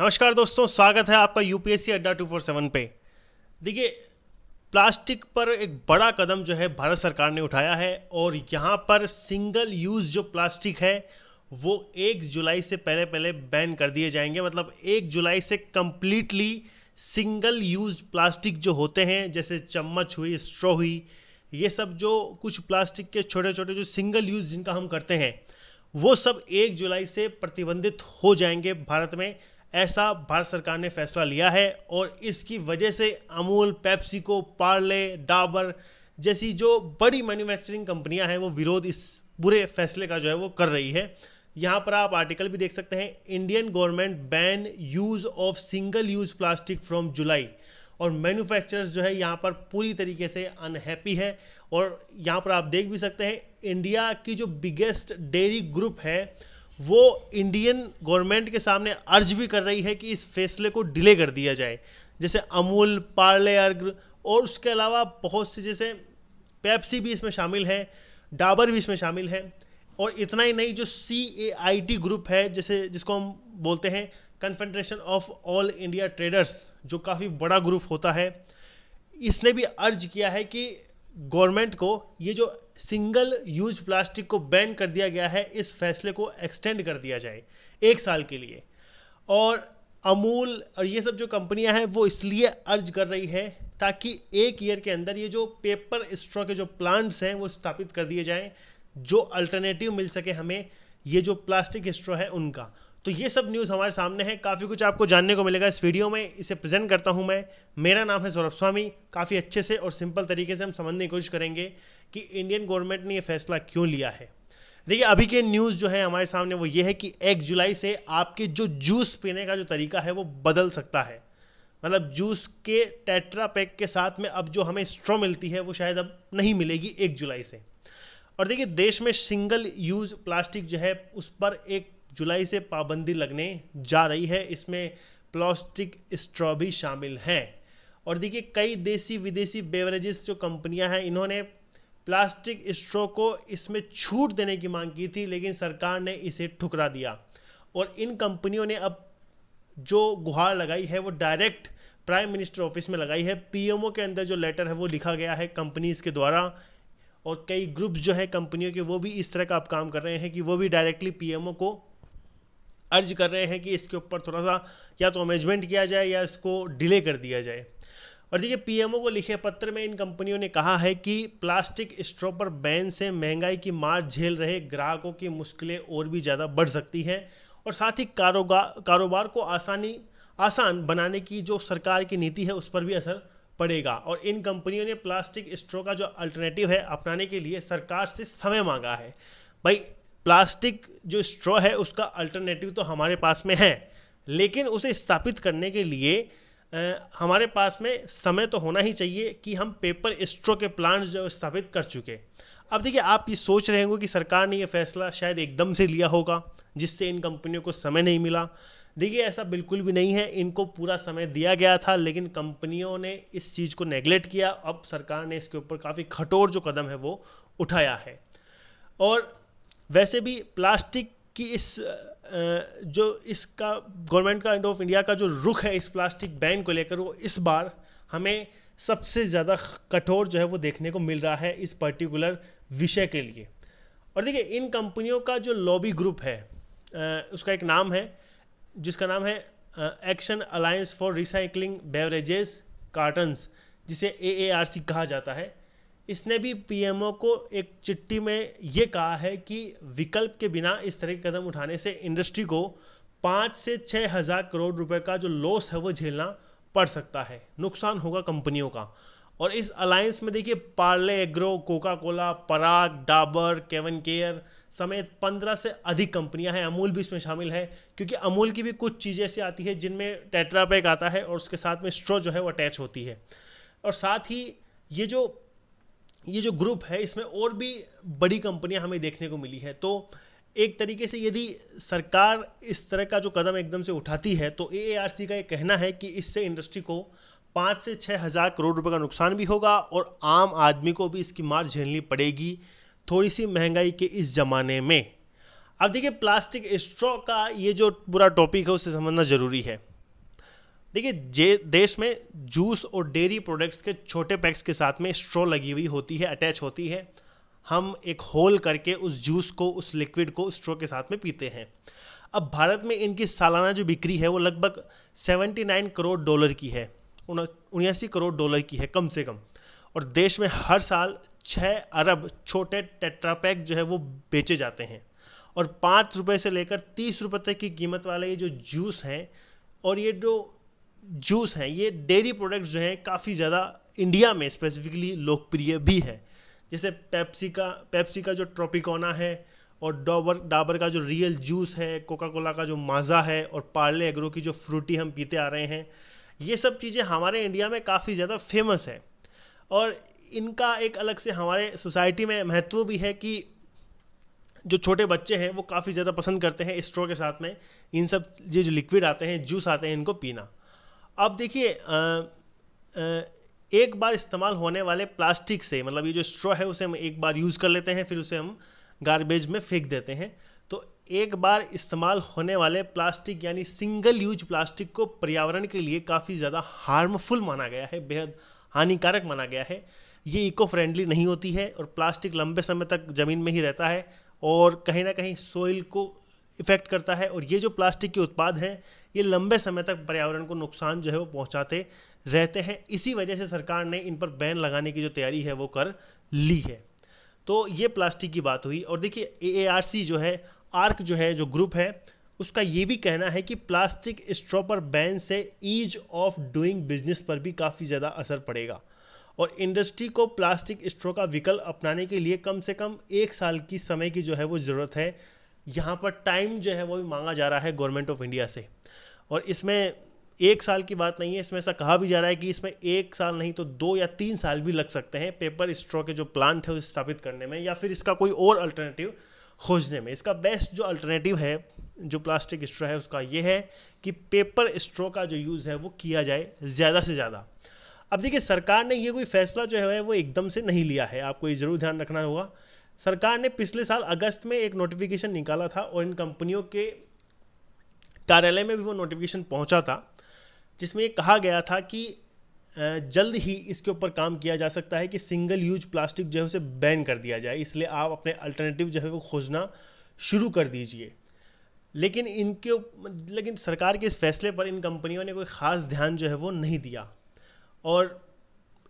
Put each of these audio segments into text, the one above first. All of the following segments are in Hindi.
नमस्कार दोस्तों स्वागत है आपका यूपीएससी अड्डा टू फोर सेवन पे देखिए प्लास्टिक पर एक बड़ा कदम जो है भारत सरकार ने उठाया है और यहाँ पर सिंगल यूज़ जो प्लास्टिक है वो एक जुलाई से पहले पहले बैन कर दिए जाएंगे मतलब एक जुलाई से कम्प्लीटली सिंगल यूज़ प्लास्टिक जो होते हैं जैसे चम्मच हुई स्ट्रॉ हुई ये सब जो कुछ प्लास्टिक के छोटे छोटे जो सिंगल यूज़ जिनका हम करते हैं वो सब एक जुलाई से प्रतिबंधित हो जाएंगे भारत में ऐसा भारत सरकार ने फैसला लिया है और इसकी वजह से अमूल पेप्सिको पार्ले डाबर जैसी जो बड़ी मैन्युफैक्चरिंग कंपनियां हैं वो विरोध इस बुरे फैसले का जो है वो कर रही है यहाँ पर आप आर्टिकल भी देख सकते हैं Indian government ban use of single use plastic from July और मैन्युफैक्चरर्स जो है यहाँ पर पूरी तरीके से अनहैप्पी है और यहाँ पर आप देख भी सकते हैं इंडिया की जो बिगेस्ट डेयरी ग्रुप है वो इंडियन गवर्नमेंट के सामने अर्ज भी कर रही है कि इस फैसले को डिले कर दिया जाए जैसे अमूल पार्ले अर्ग और उसके अलावा बहुत से जैसे पेप्सी भी इसमें शामिल है डाबर भी इसमें शामिल है और इतना ही नहीं जो सी ए आई टी ग्रुप है जैसे जिसको हम बोलते हैं confederation of all India traders जो काफ़ी बड़ा ग्रुप होता है इसने भी अर्ज किया है कि गवर्नमेंट को ये जो सिंगल यूज प्लास्टिक को बैन कर दिया गया है इस फैसले को एक्सटेंड कर दिया जाए एक साल के लिए और अमूल और ये सब जो कंपनियां हैं वो इसलिए अर्ज कर रही है ताकि एक ईयर के अंदर ये जो पेपर स्ट्रॉ के जो प्लांट्स हैं वो स्थापित कर दिए जाएं जो अल्टरनेटिव मिल सके हमें ये जो प्लास्टिक स्ट्रॉ है उनका तो ये सब न्यूज़ हमारे सामने है काफ़ी कुछ आपको जानने को मिलेगा इस वीडियो में इसे प्रेजेंट करता हूँ मैं मेरा नाम है सौरभ स्वामी काफ़ी अच्छे से और सिंपल तरीके से हम समझने की कोशिश करेंगे कि इंडियन गवर्नमेंट ने ये फैसला क्यों लिया है देखिए अभी के न्यूज़ जो है हमारे सामने वो ये है कि एक जुलाई से आपके जो जूस पीने का जो तरीका है वो बदल सकता है मतलब जूस के टेट्रा पैक के साथ में अब जो हमें स्ट्रॉ मिलती है वो शायद अब नहीं मिलेगी एक जुलाई से और देखिए देश में सिंगल यूज़ प्लास्टिक जो है उस पर एक जुलाई से पाबंदी लगने जा रही है इसमें प्लास्टिक स्ट्रॉ भी शामिल हैं और देखिए कई देसी विदेशी बेवरेजेस जो कंपनियां हैं इन्होंने प्लास्टिक स्ट्रॉ को इसमें छूट देने की मांग की थी लेकिन सरकार ने इसे ठुकरा दिया और इन कंपनियों ने अब जो गुहार लगाई है वो डायरेक्ट प्राइम मिनिस्टर ऑफिस में लगाई है पीएमओ के अंदर जो लेटर है वो लिखा गया है कंपनीज के द्वारा और कई ग्रुप्स जो हैं कंपनियों के वो भी इस तरह का आप काम कर रहे हैं कि वो भी डायरेक्टली पीएमओ को अर्ज कर रहे हैं कि इसके ऊपर थोड़ा सा या तो अमेजमेंट किया जाए या इसको डिले कर दिया जाए और देखिए पीएमओ को लिखे पत्र में इन कंपनियों ने कहा है कि प्लास्टिक स्ट्रॉ पर बैन से महंगाई की मार झेल रहे ग्राहकों की मुश्किलें और भी ज़्यादा बढ़ सकती हैं और साथ ही कारोबार कारोबार को आसानी आसान बनाने की जो सरकार की नीति है उस पर भी असर पड़ेगा और इन कंपनियों ने प्लास्टिक स्ट्रो का जो अल्टरनेटिव है अपनाने के लिए सरकार से समय मांगा है भाई प्लास्टिक जो स्ट्रॉ है उसका अल्टरनेटिव तो हमारे पास में है लेकिन उसे स्थापित करने के लिए आ, हमारे पास में समय तो होना ही चाहिए कि हम पेपर स्ट्रो के प्लांट्स जो स्थापित कर चुके अब देखिए आप ये सोच रहे होंगे कि सरकार ने ये फैसला शायद एकदम से लिया होगा जिससे इन कंपनियों को समय नहीं मिला देखिए ऐसा बिल्कुल भी नहीं है इनको पूरा समय दिया गया था लेकिन कंपनियों ने इस चीज़ को नेग्लेक्ट किया अब सरकार ने इसके ऊपर काफ़ी खटोर जो कदम है वो उठाया है और वैसे भी प्लास्टिक की इस जो इसका गवर्नमेंट का एंड ऑफ इंडिया का जो रुख है इस प्लास्टिक बैन को लेकर वो इस बार हमें सबसे ज़्यादा कठोर जो है वो देखने को मिल रहा है इस पर्टिकुलर विषय के लिए और देखिए इन कंपनियों का जो लॉबी ग्रुप है उसका एक नाम है जिसका नाम है action alliance for recycling beverages cartons जिसे ए कहा जाता है इसने भी पीएमओ को एक चिट्ठी में ये कहा है कि विकल्प के बिना इस तरह के कदम उठाने से इंडस्ट्री को पाँच से छः हज़ार करोड़ रुपए का जो लॉस है वो झेलना पड़ सकता है नुकसान होगा कंपनियों का और इस अलायंस में देखिए Parle agro Coca Cola Parag Dabur CavinKare समेत पंद्रह से अधिक कंपनियां हैं अमूल भी इसमें शामिल है क्योंकि अमूल की भी कुछ चीज़ें ऐसी आती है जिनमें टेट्रापैक आता है और उसके साथ में स्ट्रो जो है वो अटैच होती है और साथ ही ये जो ये जो ग्रुप है इसमें और भी बड़ी कंपनियां हमें देखने को मिली है तो एक तरीके से यदि सरकार इस तरह का जो कदम एकदम से उठाती है तो ए का ये कहना है कि इससे इंडस्ट्री को पाँच से छः हज़ार करोड़ रुपए का नुकसान भी होगा और आम आदमी को भी इसकी मार झेलनी पड़ेगी थोड़ी सी महंगाई के इस ज़माने में अब देखिए प्लास्टिक स्ट्रॉ का ये जो पूरा टॉपिक है उससे समझना ज़रूरी है देखिए जे देश में जूस और डेयरी प्रोडक्ट्स के छोटे पैक्स के साथ में स्ट्रॉ लगी हुई होती है अटैच होती है हम एक होल करके उस जूस को उस लिक्विड को स्ट्रॉ के साथ में पीते हैं अब भारत में इनकी सालाना जो बिक्री है वो लगभग 79 करोड़ डॉलर की है उन्यासी करोड़ डॉलर की है कम से कम और देश में हर साल छः अरब छोटे टेट्रापैक जो है वो बेचे जाते हैं और पाँच रुपये से लेकर तीस रुपये तक की कीमत वाले ये जो जूस हैं और ये जो जूस हैं ये डेयरी प्रोडक्ट्स जो हैं काफ़ी ज़्यादा इंडिया में स्पेसिफिकली लोकप्रिय भी है जैसे पेप्सी का पेप्सी का जो ट्रोपिकोना है और डॉबर डाबर का जो रियल जूस है कोका कोला का जो माज़ा है और पार्ले एग्रो की जो फ्रूटी हम पीते आ रहे हैं ये सब चीज़ें हमारे इंडिया में काफ़ी ज़्यादा फेमस है और इनका एक अलग से हमारे सोसाइटी में महत्व भी है कि जो छोटे बच्चे हैं वो काफ़ी ज़्यादा पसंद करते हैं स्ट्रो के साथ में इन सब ये जो लिक्विड आते हैं जूस आते हैं इनको पीना अब देखिए एक बार इस्तेमाल होने वाले प्लास्टिक से मतलब ये जो स्ट्रॉ है उसे हम एक बार यूज़ कर लेते हैं फिर उसे हम गारबेज में फेंक देते हैं तो एक बार इस्तेमाल होने वाले प्लास्टिक यानी सिंगल यूज प्लास्टिक को पर्यावरण के लिए काफ़ी ज़्यादा हार्मफुल माना गया है बेहद हानिकारक माना गया है ये इको फ्रेंडली नहीं होती है और प्लास्टिक लंबे समय तक ज़मीन में ही रहता है और कहीं ना कहीं सोइल को इफेक्ट करता है और ये जो प्लास्टिक के उत्पाद हैं ये लंबे समय तक पर्यावरण को नुकसान जो है वो पहुंचाते रहते हैं इसी वजह से सरकार ने इन पर बैन लगाने की जो तैयारी है वो कर ली है तो ये प्लास्टिक की बात हुई और देखिए ए जो है आर्क जो है जो ग्रुप है उसका ये भी कहना है कि प्लास्टिक स्ट्रॉ पर बैन से ईज ऑफ डूइंग बिजनेस पर भी काफ़ी ज़्यादा असर पड़ेगा और इंडस्ट्री को प्लास्टिक स्ट्रो का विकल्प अपनाने के लिए कम से कम एक साल की समय की जो है वो ज़रूरत है यहाँ पर टाइम जो है वो भी मांगा जा रहा है गवर्नमेंट ऑफ इंडिया से और इसमें एक साल की बात नहीं है इसमें ऐसा कहा भी जा रहा है कि इसमें एक साल नहीं तो दो या तीन साल भी लग सकते हैं पेपर स्ट्रॉ के जो प्लांट है उसे स्थापित करने में या फिर इसका कोई और अल्टरनेटिव खोजने में इसका बेस्ट जो अल्टरनेटिव है जो प्लास्टिक स्ट्रॉ है उसका यह है कि पेपर स्ट्रॉ का जो यूज़ है वो किया जाए ज़्यादा से ज़्यादा अब देखिए सरकार ने ये कोई फैसला जो है वो एकदम से नहीं लिया है आपको ये ज़रूर ध्यान रखना होगा सरकार ने पिछले साल अगस्त में एक नोटिफिकेशन निकाला था और इन कंपनियों के कार्यालय में भी वो नोटिफिकेशन पहुंचा था जिसमें ये कहा गया था कि जल्द ही इसके ऊपर काम किया जा सकता है कि सिंगल यूज प्लास्टिक जो है उसे बैन कर दिया जाए इसलिए आप अपने अल्टरनेटिव जो है वो खोजना शुरू कर दीजिए लेकिन इनके लेकिन सरकार के इस फैसले पर इन कंपनियों ने कोई ख़ास ध्यान जो है वो नहीं दिया और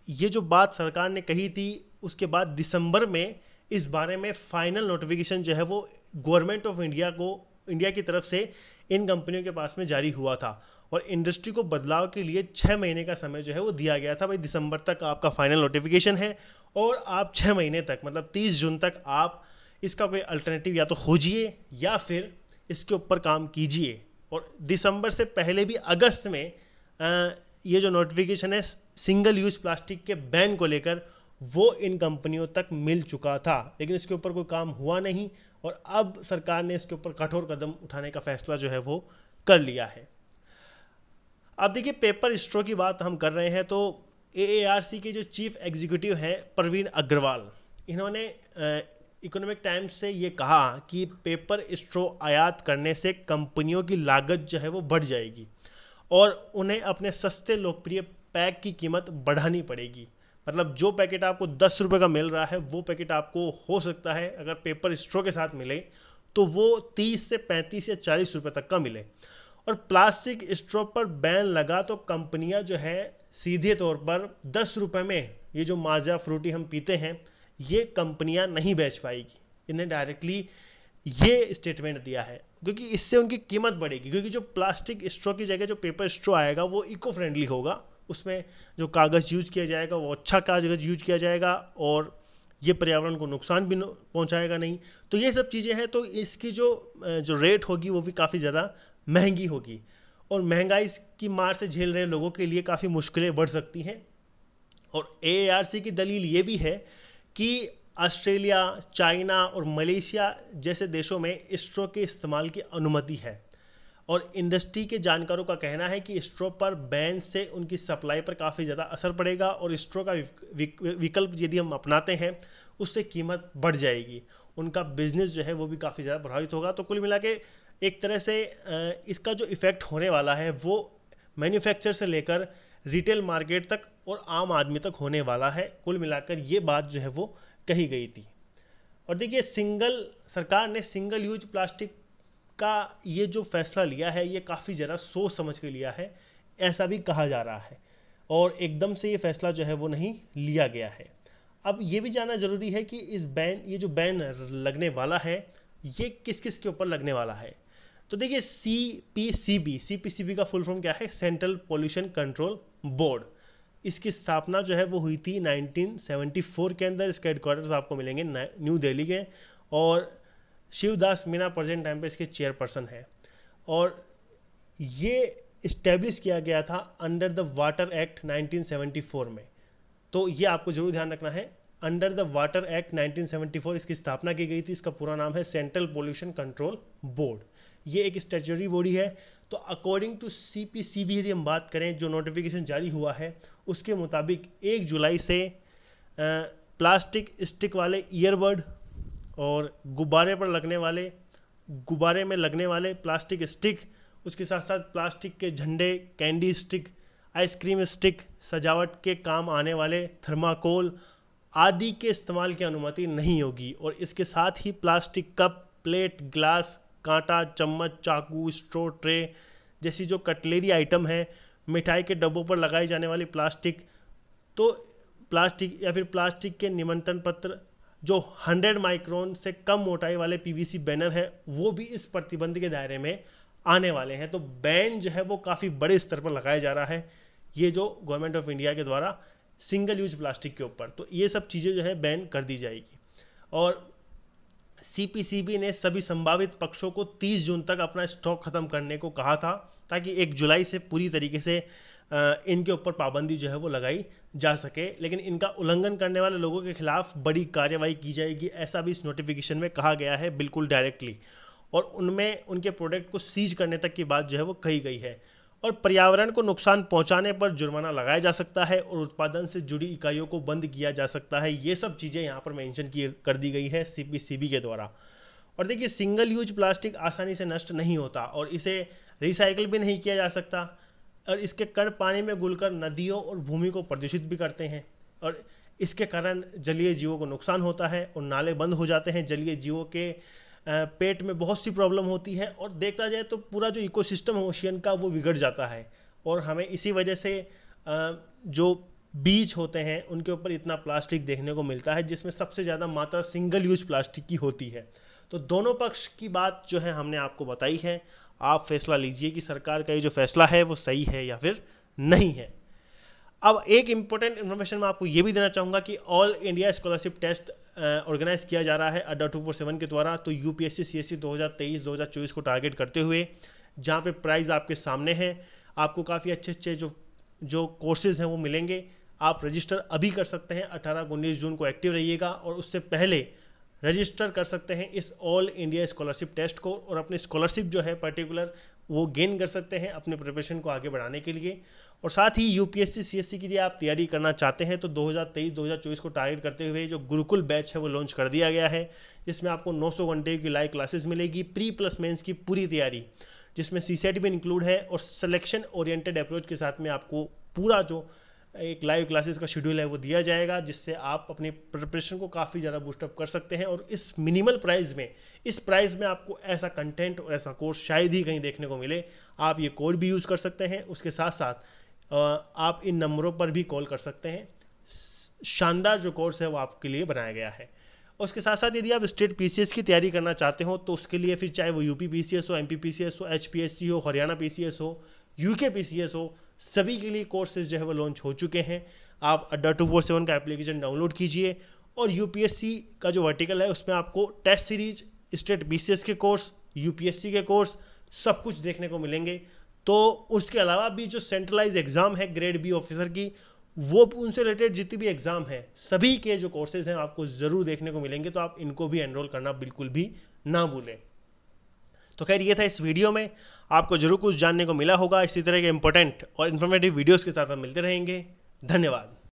ये जो बात सरकार ने कही थी उसके बाद दिसंबर में इस बारे में फाइनल नोटिफिकेशन जो है वो गवर्नमेंट ऑफ इंडिया को इंडिया की तरफ से इन कंपनियों के पास में जारी हुआ था और इंडस्ट्री को बदलाव के लिए छः महीने का समय जो है वो दिया गया था भाई दिसंबर तक आपका फाइनल नोटिफिकेशन है और आप छः महीने तक मतलब तीस जून तक आप इसका कोई अल्टरनेटिव या तो खोजिए या फिर इसके ऊपर काम कीजिए और दिसंबर से पहले भी अगस्त में आ, ये जो नोटिफिकेशन है सिंगल यूज़ प्लास्टिक के बैन को लेकर वो इन कंपनियों तक मिल चुका था लेकिन इसके ऊपर कोई काम हुआ नहीं और अब सरकार ने इसके ऊपर कठोर कदम उठाने का फैसला जो है वो कर लिया है अब देखिए पेपर स्ट्रो की बात हम कर रहे हैं तो ए के जो चीफ एग्जीक्यूटिव हैं प्रवीण अग्रवाल इन्होंने इकोनॉमिक टाइम्स से ये कहा कि पेपर स्ट्रो आयात करने से कंपनियों की लागत जो है वो बढ़ जाएगी और उन्हें अपने सस्ते लोकप्रिय पैक की कीमत बढ़ानी पड़ेगी मतलब जो पैकेट आपको दस रुपये का मिल रहा है वो पैकेट आपको हो सकता है अगर पेपर स्ट्रो के साथ मिले तो वो तीस से पैंतीस या चालीस रुपये तक का मिले और प्लास्टिक स्ट्रो पर बैन लगा तो कंपनियां जो है सीधे तौर पर दस रुपये में ये जो माजा फ्रूटी हम पीते हैं ये कंपनियां नहीं बेच पाएगी इन्हें डायरेक्टली ये स्टेटमेंट दिया है क्योंकि इससे उनकी कीमत बढ़ेगी क्योंकि जो प्लास्टिक स्ट्रो की जगह जो पेपर स्ट्रो आएगा वो इको फ्रेंडली होगा उसमें जो कागज़ यूज किया जाएगा वो अच्छा कागज़ यूज किया जाएगा और ये पर्यावरण को नुकसान भी पहुंचाएगा नहीं तो ये सब चीज़ें हैं तो इसकी जो जो रेट होगी वो भी काफ़ी ज़्यादा महंगी होगी और महंगाई की मार से झेल रहे लोगों के लिए काफ़ी मुश्किलें बढ़ सकती हैं और ए की दलील ये भी है कि ऑस्ट्रेलिया चाइना और मलेशिया जैसे देशों में इसरो के इस्तेमाल की अनुमति है और इंडस्ट्री के जानकारों का कहना है कि स्ट्रो पर बैन से उनकी सप्लाई पर काफ़ी ज़्यादा असर पड़ेगा और स्ट्रो का विकल्प यदि हम अपनाते हैं उससे कीमत बढ़ जाएगी उनका बिजनेस जो है वो भी काफ़ी ज़्यादा प्रभावित होगा तो कुल मिला के एक तरह से इसका जो इफ़ेक्ट होने वाला है वो मैन्युफैक्चर से लेकर रिटेल मार्केट तक और आम आदमी तक होने वाला है कुल मिलाकर ये बात जो है वो कही गई थी और देखिए सिंगल सरकार ने सिंगल यूज प्लास्टिक का ये जो फैसला लिया है ये काफ़ी ज़रा सोच समझ के लिया है ऐसा भी कहा जा रहा है और एकदम से ये फैसला जो है वो नहीं लिया गया है अब ये भी जानना ज़रूरी है कि इस बैन ये जो बैन लगने वाला है ये किस किस के ऊपर लगने वाला है तो देखिए C P C B C P C B का फुल फॉर्म क्या है सेंट्रल पोल्यूशन कंट्रोल बोर्ड इसकी स्थापना जो है वो हुई थी 1974 के अंदर इसके हेडक्वार्टर्स आपको मिलेंगे न्यू दिल्ली के और शिवदास मीना प्रेजेंट टाइम पे इसके चेयरपर्सन है और ये इस्टेब्लिश किया गया था अंडर द वाटर एक्ट 1974 में तो ये आपको जरूर ध्यान रखना है अंडर द वाटर एक्ट 1974 इसकी स्थापना की गई थी इसका पूरा नाम है सेंट्रल पोल्यूशन कंट्रोल बोर्ड ये एक स्टेचुरी बॉडी है तो according to C P C B यदि हम बात करें जो नोटिफिकेशन जारी हुआ है उसके मुताबिक एक जुलाई से प्लास्टिक स्टिक वाले ईयरबड और गुब्बारे पर लगने वाले गुब्बारे में लगने वाले प्लास्टिक स्टिक उसके साथ साथ प्लास्टिक के झंडे कैंडी स्टिक आइसक्रीम स्टिक सजावट के काम आने वाले थर्माकोल आदि के इस्तेमाल की अनुमति नहीं होगी और इसके साथ ही प्लास्टिक कप प्लेट ग्लास कांटा चम्मच चाकू स्ट्रो ट्रे जैसी जो कटलेरी आइटम है मिठाई के डब्बों पर लगाई जाने वाली प्लास्टिक तो प्लास्टिक या फिर प्लास्टिक के निमंत्रण पत्र जो 100 माइक्रोन से कम मोटाई वाले पीवीसी बैनर हैं वो भी इस प्रतिबंध के दायरे में आने वाले हैं तो बैन जो है वो काफ़ी बड़े स्तर पर लगाया जा रहा है ये जो गवर्नमेंट ऑफ इंडिया के द्वारा सिंगल यूज प्लास्टिक के ऊपर तो ये सब चीज़ें जो है बैन कर दी जाएगी और सीपीसीबी ने सभी संभावित पक्षों को 30 जून तक अपना स्टॉक ख़त्म करने को कहा था ताकि एक जुलाई से पूरी तरीके से इनके ऊपर पाबंदी जो है वो लगाई जा सके लेकिन इनका उल्लंघन करने वाले लोगों के खिलाफ बड़ी कार्रवाई की जाएगी ऐसा भी इस नोटिफिकेशन में कहा गया है बिल्कुल डायरेक्टली और उनमें उनके प्रोडक्ट को सीज करने तक की बात जो है वो कही गई है और पर्यावरण को नुकसान पहुंचाने पर जुर्माना लगाया जा सकता है और उत्पादन से जुड़ी इकाइयों को बंद किया जा सकता है ये सब चीज़ें यहाँ पर मेंशन की कर दी गई है सी के द्वारा और देखिए सिंगल यूज प्लास्टिक आसानी से नष्ट नहीं होता और इसे रिसाइकिल भी नहीं किया जा सकता और इसके कण पानी में घुलकर नदियों और भूमि को प्रदूषित भी करते हैं और इसके कारण जलीय जीवों को नुकसान होता है और नाले बंद हो जाते हैं जलीय जीवों के पेट में बहुत सी प्रॉब्लम होती है और देखा जाए तो पूरा जो इकोसिस्टम है ओशियन का वो बिगड़ जाता है और हमें इसी वजह से जो बीच होते हैं उनके ऊपर इतना प्लास्टिक देखने को मिलता है जिसमें सबसे ज़्यादा मात्रा सिंगल यूज प्लास्टिक की होती है तो दोनों पक्ष की बात जो है हमने आपको बताई है आप फैसला लीजिए कि सरकार का ये जो फैसला है वो सही है या फिर नहीं है अब एक इंपॉर्टेंट इन्फॉर्मेशन मैं आपको ये भी देना चाहूँगा कि all India scholarship test organise किया जा रहा है अड्डा टू फोर सेवन के द्वारा तो U P S C C S C दो हज़ार तेईस दो हज़ार चौबीस को टारगेट करते हुए जहाँ पे प्राइज आपके सामने हैं आपको काफ़ी अच्छे अच्छे जो जो कोर्सेज हैं वो मिलेंगे आप रजिस्टर अभी कर सकते हैं अठारह उन्नीस जून को एक्टिव रहिएगा और उससे पहले रजिस्टर कर सकते हैं इस ऑल इंडिया स्कॉलरशिप टेस्ट को और अपनी स्कॉलरशिप जो है पर्टिकुलर वो गेन कर सकते हैं अपने प्रिपरेशन को आगे बढ़ाने के लिए और साथ ही यूपीएससी सीएससी की यदि आप तैयारी करना चाहते हैं तो 2023-2024 को टारगेट करते हुए जो गुरुकुल बैच है वो लॉन्च कर दिया गया है जिसमें आपको 900 घंटे की लाइव क्लासेस मिलेगी प्री प्लस मेंस की पूरी तैयारी जिसमें सी e भी इंक्लूड है और सिलेक्शन ओरिएंटेड अप्रोच के साथ में आपको पूरा जो एक लाइव क्लासेस का शेड्यूल है वो दिया जाएगा जिससे आप अपने प्रिपरेशन को काफ़ी ज़्यादा बूस्टअप कर सकते हैं और इस मिनिमल प्राइस में इस प्राइस में आपको ऐसा कंटेंट और ऐसा कोर्स शायद ही कहीं देखने को मिले आप ये कोड भी यूज़ कर सकते हैं उसके साथ साथ आप इन नंबरों पर भी कॉल कर सकते हैं शानदार जो कोर्स है वो आपके लिए बनाया गया है उसके साथ साथ यदि आप स्टेट पी की तैयारी करना चाहते हो तो उसके लिए फिर चाहे वो यू पी हो एम हो एच हो हरियाणा पी हो यू के हो सभी के लिए कोर्सेज जो है वो लॉन्च हो चुके हैं आप अड्डा टू फोर सेवन का एप्लीकेशन डाउनलोड कीजिए और यूपीएससी का जो वर्टिकल है उसमें आपको टेस्ट सीरीज स्टेट बी के कोर्स यूपीएससी के कोर्स सब कुछ देखने को मिलेंगे तो उसके अलावा भी जो सेंट्रलाइज एग्ज़ाम है ग्रेड बी ऑफिसर की वो उनसे रिलेटेड जितनी भी एग्ज़ाम है सभी के जो कोर्सेज हैं आपको ज़रूर देखने को मिलेंगे तो आप इनको भी एनरोल करना बिल्कुल भी ना भूलें तो खैर ये था इस वीडियो में आपको जरूर कुछ जानने को मिला होगा इसी तरह के इंपॉर्टेंट और इन्फॉर्मेटिव वीडियोज़ के साथ हम मिलते रहेंगे धन्यवाद